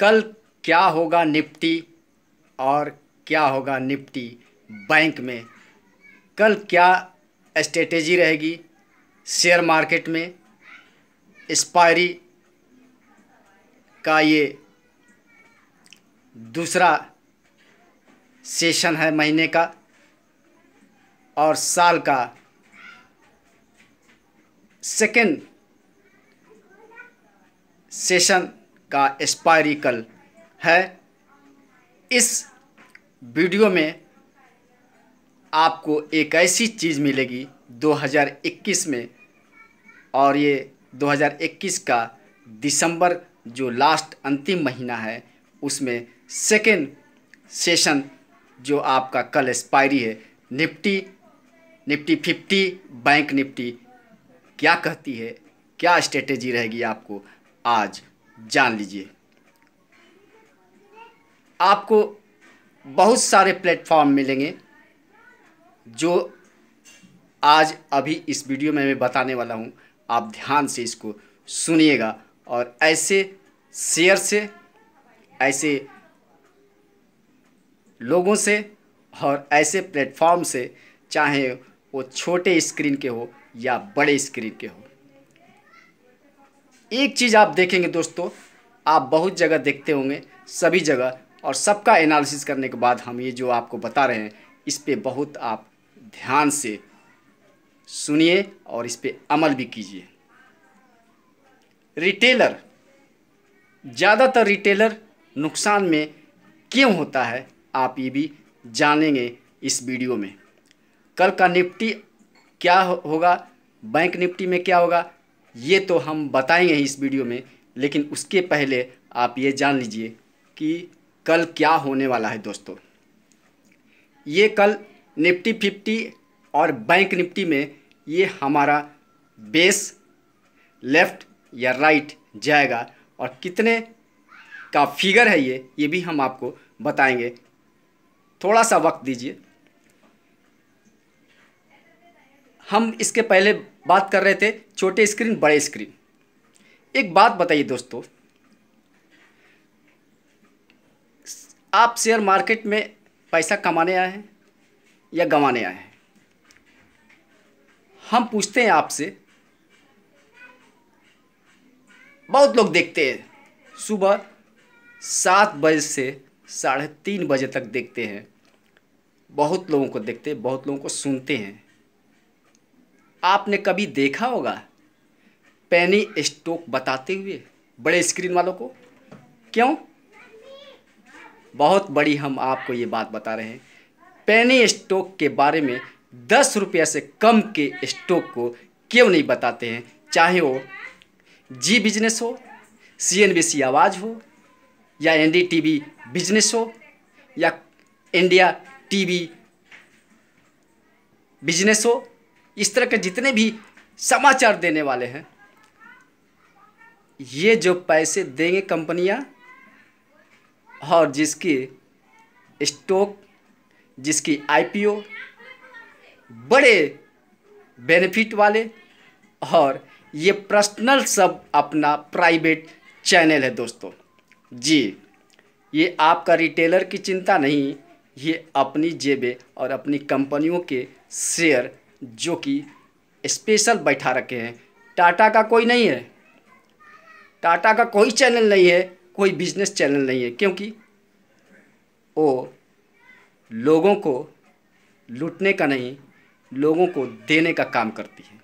कल क्या होगा निफ्टी और क्या होगा निफ्टी बैंक में कल क्या स्ट्रेटेजी रहेगी शेयर मार्केट में एक्सपायरी का ये दूसरा सेशन है महीने का और साल का सेकेंड सेशन का स्पायरिकल है इस वीडियो में आपको एक ऐसी चीज़ मिलेगी 2021 में और ये 2021 का दिसंबर जो लास्ट अंतिम महीना है उसमें सेकेंड सेशन जो आपका कल एक्सपायरी है Nifty Nifty fifty bank Nifty क्या कहती है क्या स्ट्रेटेजी रहेगी आपको आज जान लीजिए आपको बहुत सारे प्लेटफॉर्म मिलेंगे जो आज अभी इस वीडियो में मैं बताने वाला हूँ आप ध्यान से इसको सुनिएगा और ऐसे शेयर से ऐसे लोगों से और ऐसे प्लेटफॉर्म से चाहे वो छोटे स्क्रीन के हो या बड़े स्क्रीन के हो एक चीज़ आप देखेंगे दोस्तों आप बहुत जगह देखते होंगे सभी जगह और सबका एनालिसिस करने के बाद हम ये जो आपको बता रहे हैं इस पर बहुत आप ध्यान से सुनिए और इस पर अमल भी कीजिए रिटेलर ज़्यादातर रिटेलर नुकसान में क्यों होता है आप ये भी जानेंगे इस वीडियो में कल का निफ्टी क्या होगा बैंक निफ्टी में क्या होगा ये तो हम बताएंगे इस वीडियो में लेकिन उसके पहले आप ये जान लीजिए कि कल क्या होने वाला है दोस्तों ये कल निफ्टी फिफ्टी और बैंक निफ्टी में ये हमारा बेस लेफ़्ट या राइट जाएगा और कितने का फिगर है ये ये भी हम आपको बताएंगे थोड़ा सा वक्त दीजिए हम इसके पहले बात कर रहे थे छोटे स्क्रीन बड़े स्क्रीन एक बात बताइए दोस्तों आप शेयर मार्केट में पैसा कमाने आए हैं या गंवाने आए हैं हम पूछते हैं आपसे बहुत लोग देखते हैं सुबह सात बजे से साढ़े तीन बजे तक देखते हैं बहुत लोगों को देखते हैं बहुत लोगों को सुनते हैं आपने कभी देखा होगा पेनी स्टोक बताते हुए बड़े स्क्रीन वालों को क्यों बहुत बड़ी हम आपको ये बात बता रहे हैं पेनी स्टोक के बारे में दस रुपये से कम के स्टोक को क्यों नहीं बताते हैं चाहे वो जी बिजनेस हो C N B C Awaaz हो या N D T V business हो या इंडिया टी वी बिजनेस हो इस तरह के जितने भी समाचार देने वाले हैं ये जो पैसे देंगे कंपनियां और जिसकी स्टॉक जिसकी आईपीओ बड़े बेनिफिट वाले और ये पर्सनल सब अपना प्राइवेट चैनल है दोस्तों जी ये आपका रिटेलर की चिंता नहीं ये अपनी जेबें और अपनी कंपनियों के शेयर जो कि स्पेशल बैठा रखे हैं टाटा का कोई नहीं है टाटा का कोई चैनल नहीं है कोई बिजनेस चैनल नहीं है क्योंकि वो लोगों को लूटने का नहीं लोगों को देने का काम करती है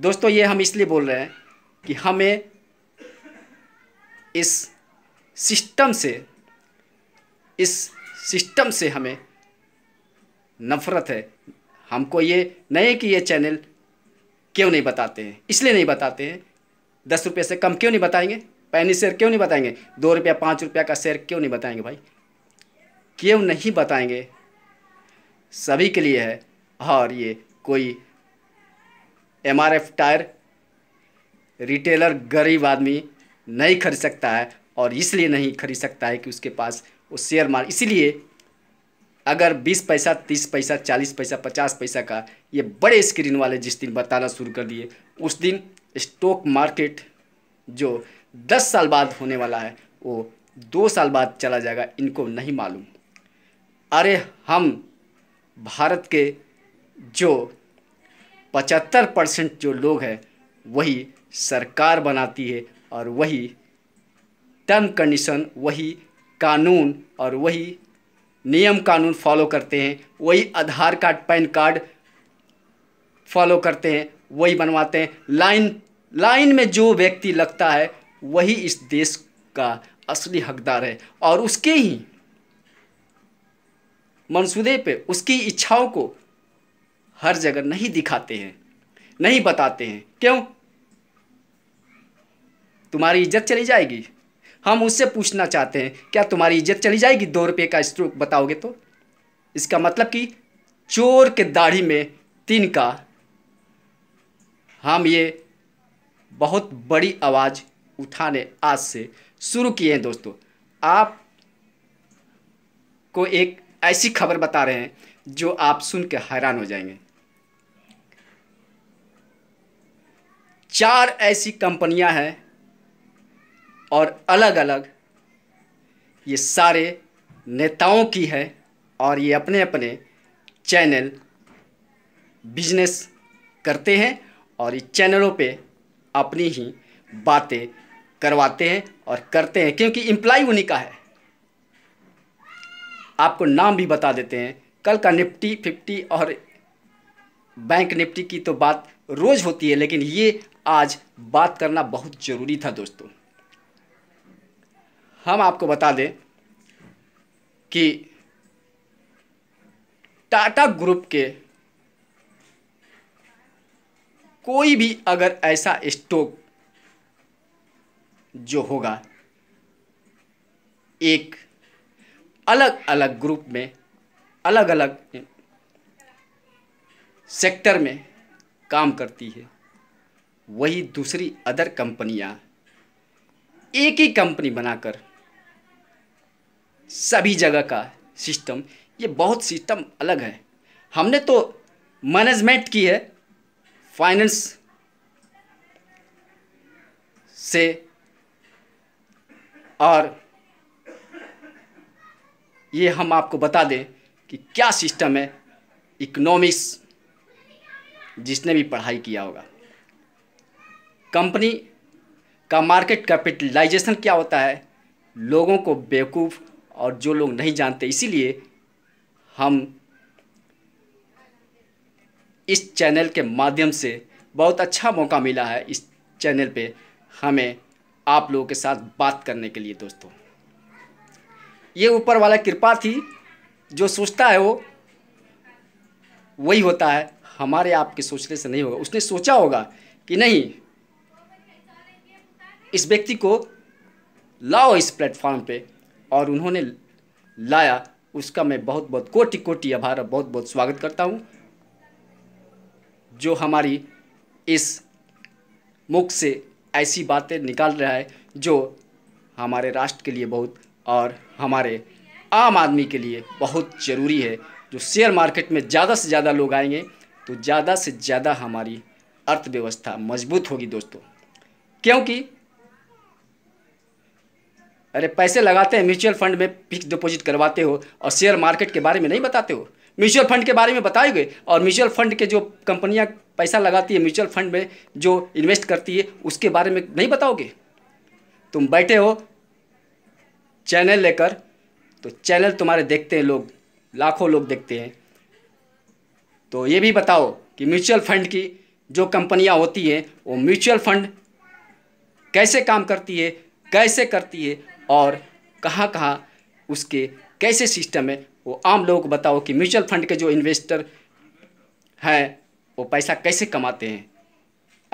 दोस्तों ये हम इसलिए बोल रहे हैं कि हमें इस सिस्टम से इस सिस्टम से हमें नफ़रत है हमको ये नहीं कि ये चैनल क्यों नहीं बताते हैं इसलिए नहीं बताते हैं दस रुपये से कम क्यों नहीं बताएंगे पैनी शेयर क्यों नहीं बताएंगे दो रुपया पाँच रुपया का शेयर क्यों नहीं बताएंगे भाई क्यों नहीं बताएंगे सभी के लिए है और ये कोई M R F tyre retailer गरीब आदमी नहीं खरीद सकता है और इसलिए नहीं खरीद सकता है कि उसके पास वो शेयर मार इसीलिए अगर 20 पैसा 30 पैसा 40 पैसा 50 पैसा का ये बड़े स्क्रीन वाले जिस दिन बताना शुरू कर दिए उस दिन स्टॉक मार्केट जो 10 साल बाद होने वाला है वो दो साल बाद चला जाएगा इनको नहीं मालूम अरे हम भारत के जो पचहत्तर परसेंट जो लोग हैं वही सरकार बनाती है और वही टर्म कंडीशन वही कानून और वही नियम कानून फॉलो करते हैं वही Aadhaar card PAN card follow करते हैं वही बनवाते हैं लाइन लाइन में जो व्यक्ति लगता है वही इस देश का असली हकदार है और उसके ही मनसूदे पे उसकी इच्छाओं को हर जगह नहीं दिखाते हैं नहीं बताते हैं क्यों तुम्हारी इज्जत चली जाएगी हम उससे पूछना चाहते हैं क्या तुम्हारी इज्जत चली जाएगी दो रुपये का स्ट्रोक बताओगे तो इसका मतलब कि चोर के दाढ़ी में तीन का हम ये बहुत बड़ी आवाज़ उठाने आज से शुरू किए हैं दोस्तों आप को एक ऐसी खबर बता रहे हैं जो आप सुन के हैरान हो जाएंगे चार ऐसी कंपनियां हैं और अलग अलग ये सारे नेताओं की है और ये अपने अपने चैनल बिजनेस करते हैं और इस चैनलों पे अपनी ही बातें करवाते हैं और करते हैं क्योंकि इम्प्लाई उन्हीं का है आपको नाम भी बता देते हैं कल का निफ्टी फिफ्टी और बैंक निफ्टी की तो बात रोज़ होती है लेकिन ये आज बात करना बहुत ज़रूरी था दोस्तों हम आपको बता दें कि टाटा ग्रुप के कोई भी अगर ऐसा स्टॉक जो होगा एक अलग अलग ग्रुप में अलग अलग सेक्टर में काम करती है वही दूसरी अदर कंपनियां एक ही कंपनी बनाकर सभी जगह का सिस्टम ये बहुत सिस्टम अलग है हमने तो मैनेजमेंट की है फाइनेंस से और ये हम आपको बता दें कि क्या सिस्टम है इकोनॉमिक्स जिसने भी पढ़ाई किया होगा कंपनी का मार्केट कैपिटलाइजेशन क्या होता है लोगों को बेवकूफ़ और जो लोग नहीं जानते इसीलिए हम इस चैनल के माध्यम से बहुत अच्छा मौका मिला है इस चैनल पे हमें आप लोगों के साथ बात करने के लिए दोस्तों ये ऊपर वाला कृपा थी जो सोचता है वो वही होता है हमारे आपके सोचने से नहीं होगा उसने सोचा होगा कि नहीं इस व्यक्ति को लाओ इस प्लेटफॉर्म पे और उन्होंने लाया उसका मैं बहुत बहुत कोटि कोटि आभार बहुत बहुत स्वागत करता हूँ जो हमारी इस मुख से ऐसी बातें निकाल रहा है जो हमारे राष्ट्र के लिए बहुत और हमारे आम आदमी के लिए बहुत ज़रूरी है जो शेयर मार्केट में ज़्यादा से ज़्यादा लोग आएंगे तो ज़्यादा से ज़्यादा हमारी अर्थव्यवस्था मजबूत होगी दोस्तों क्योंकि अरे पैसे लगाते हैं म्यूचुअल फंड में फिक्स डिपॉजिट करवाते हो और शेयर मार्केट के बारे में नहीं बताते हो म्यूचुअल फंड के बारे में बताएंगे और म्यूचुअल फंड के जो कंपनियां पैसा लगाती है म्यूचुअल फंड में जो इन्वेस्ट करती है उसके बारे में नहीं बताओगे तुम बैठे हो चैनल लेकर तो चैनल तुम्हारे देखते हैं लोग लाखों लोग देखते हैं तो ये भी बताओ कि म्यूचुअल फंड की जो कंपनियां होती हैं वो म्यूचुअल फंड कैसे काम करती है कैसे करती है और कहाँ कहाँ उसके कैसे सिस्टम है वो आम लोगों को बताओ कि म्यूचुअल फंड के जो इन्वेस्टर हैं वो पैसा कैसे कमाते हैं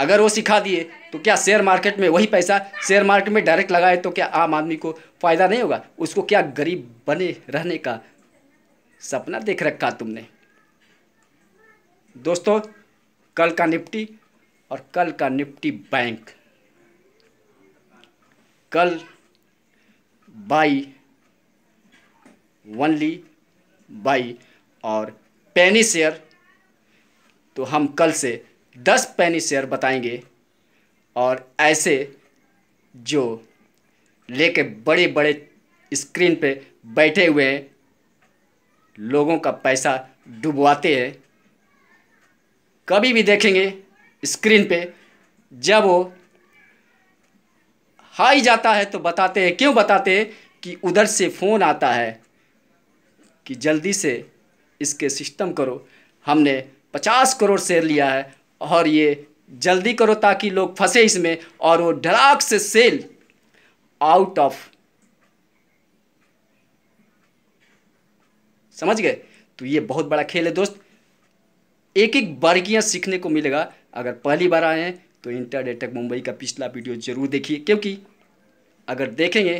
अगर वो सिखा दिए तो क्या शेयर मार्केट में वही पैसा शेयर मार्केट में डायरेक्ट लगाए तो क्या आम आदमी को फ़ायदा नहीं होगा उसको क्या गरीब बने रहने का सपना देख रखा तुमने दोस्तों कल का निफ्टी और कल का निफ्टी बैंक कल बाई वनली बाई और पैनी शेयर तो हम कल से दस पैनी शेयर बताएंगे और ऐसे जो लेके बड़े बड़े स्क्रीन पे बैठे हुए हैं लोगों का पैसा डुबवाते हैं कभी भी देखेंगे स्क्रीन पे जब वो हाई जाता है तो बताते हैं क्यों बताते हैं कि उधर से फ़ोन आता है कि जल्दी से इसके सिस्टम करो हमने पचास करोड़ शेयर लिया है और ये जल्दी करो ताकि लोग फंसे इसमें और वो डराक से सेल आउट ऑफ समझ गए तो ये बहुत बड़ा खेल है दोस्त एक एक बारीकियाँ सीखने को मिलेगा अगर पहली बार आए हैं तो इंटरडे मुंबई का पिछला वीडियो ज़रूर देखिए क्योंकि अगर देखेंगे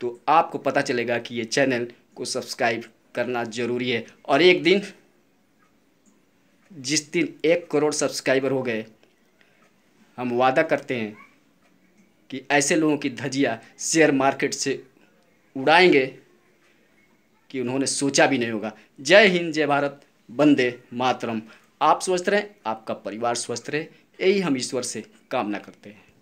तो आपको पता चलेगा कि ये चैनल को सब्सक्राइब करना ज़रूरी है और एक दिन जिस दिन एक करोड़ सब्सक्राइबर हो गए हम वादा करते हैं कि ऐसे लोगों की धजिया शेयर मार्केट से उड़ाएंगे कि उन्होंने सोचा भी नहीं होगा जय हिंद जय भारत बंदे मातरम आप स्वस्थ रहें आपका परिवार स्वस्थ रहे यही हम ईश्वर से कामना करते हैं